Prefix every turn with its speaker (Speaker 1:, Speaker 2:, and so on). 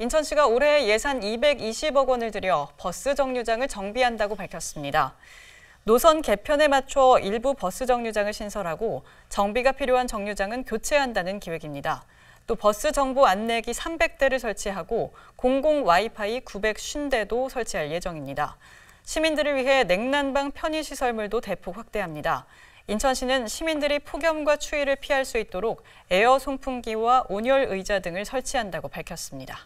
Speaker 1: 인천시가 올해 예산 220억 원을 들여 버스 정류장을 정비한다고 밝혔습니다. 노선 개편에 맞춰 일부 버스 정류장을 신설하고 정비가 필요한 정류장은 교체한다는 계획입니다또 버스 정보 안내기 300대를 설치하고 공공 와이파이 950대도 설치할 예정입니다. 시민들을 위해 냉난방 편의시설물도 대폭 확대합니다. 인천시는 시민들이 폭염과 추위를 피할 수 있도록 에어 송풍기와 온열 의자 등을 설치한다고
Speaker 2: 밝혔습니다.